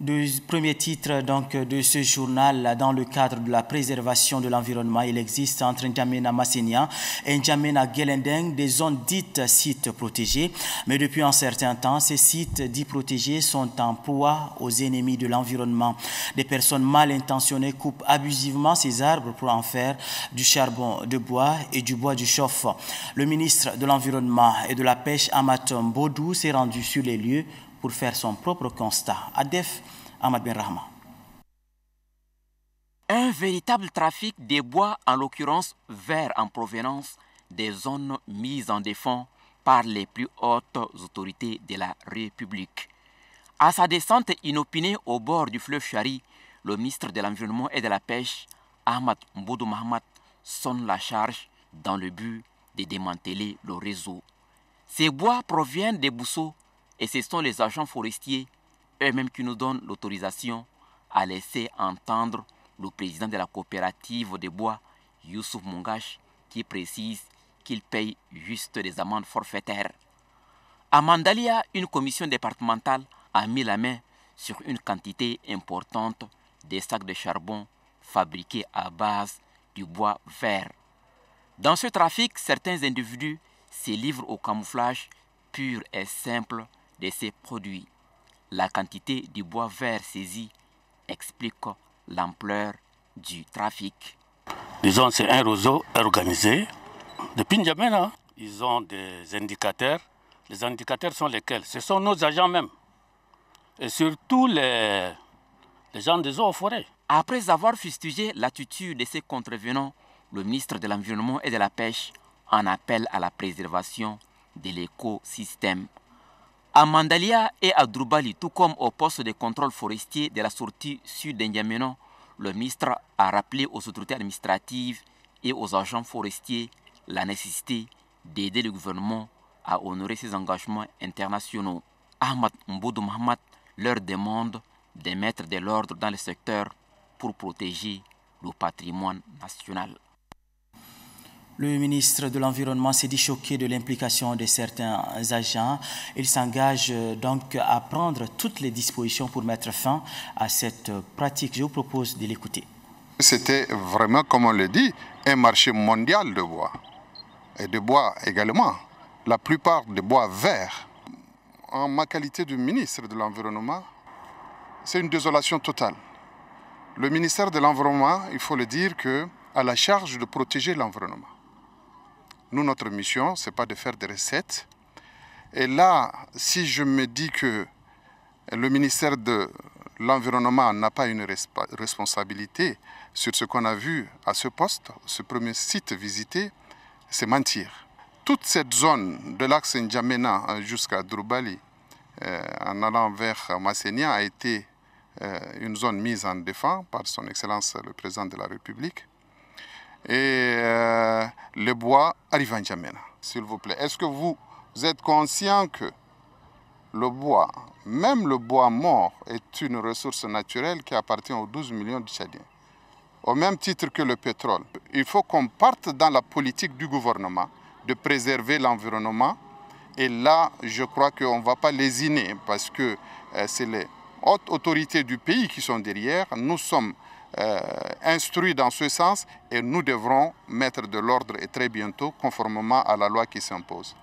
Deux premier titre donc, de ce journal, dans le cadre de la préservation de l'environnement, il existe entre N'Djamena Massénia et N'Djamena Gelendeng des zones dites sites protégés. Mais depuis un certain temps, ces sites dits protégés sont en poids aux ennemis de l'environnement. Des personnes mal intentionnées coupent abusivement ces arbres pour en faire du charbon de bois et du bois du chauffe. Le ministre de l'Environnement et de la Pêche, Amatom Bodou, s'est rendu sur les lieux pour faire son propre constat. Adef Ahmad Ben Un véritable trafic des bois, en l'occurrence verts en provenance des zones mises en défense par les plus hautes autorités de la République. À sa descente inopinée au bord du fleuve Chari, le ministre de l'Environnement et de la Pêche, Ahmad Mboudou Mahamat, sonne la charge dans le but de démanteler le réseau. Ces bois proviennent des bousseaux et ce sont les agents forestiers eux-mêmes qui nous donnent l'autorisation à laisser entendre le président de la coopérative des bois, Youssouf Mongache, qui précise qu'il paye juste des amendes forfaitaires. À Mandalia, une commission départementale a mis la main sur une quantité importante des sacs de charbon fabriqués à base du bois vert. Dans ce trafic, certains individus se livrent au camouflage pur et simple de ces produits. La quantité du bois vert saisi explique l'ampleur du trafic. Disons, c'est un réseau organisé. Depuis N'Djamena, hein. ils ont des indicateurs. Les indicateurs sont lesquels Ce sont nos agents même. Et surtout les, les gens des eaux forêts. Après avoir fustigé l'attitude de ces contrevenants, le ministre de l'Environnement et de la Pêche en appelle à la préservation de l'écosystème à Mandalia et à Drubali, tout comme au poste de contrôle forestier de la sortie sud d'Indiameno, le ministre a rappelé aux autorités administratives et aux agents forestiers la nécessité d'aider le gouvernement à honorer ses engagements internationaux. Ahmad Mboudou Mahmad leur demande de mettre de l'ordre dans le secteur pour protéger le patrimoine national. Le ministre de l'Environnement s'est dit choqué de l'implication de certains agents. Il s'engage euh, donc à prendre toutes les dispositions pour mettre fin à cette pratique. Je vous propose de l'écouter. C'était vraiment, comme on le dit, un marché mondial de bois et de bois également. La plupart de bois verts. En ma qualité de ministre de l'Environnement, c'est une désolation totale. Le ministère de l'Environnement, il faut le dire, a la charge de protéger l'environnement. Nous, notre mission, ce n'est pas de faire des recettes. Et là, si je me dis que le ministère de l'Environnement n'a pas une responsabilité sur ce qu'on a vu à ce poste, ce premier site visité, c'est mentir. Toute cette zone de l'axe N'Djamena jusqu'à Droubali, euh, en allant vers Massenia, a été euh, une zone mise en défense par son Excellence le Président de la République et euh, le bois arrive en Jamena. S'il vous plaît, est-ce que vous, êtes conscient que le bois, même le bois mort, est une ressource naturelle qui appartient aux 12 millions de Tchadiens, au même titre que le pétrole Il faut qu'on parte dans la politique du gouvernement de préserver l'environnement. Et là, je crois qu'on ne va pas lésiner parce que euh, c'est les hautes autorités du pays qui sont derrière. Nous sommes euh, instruit dans ce sens et nous devrons mettre de l'ordre et très bientôt conformément à la loi qui s'impose.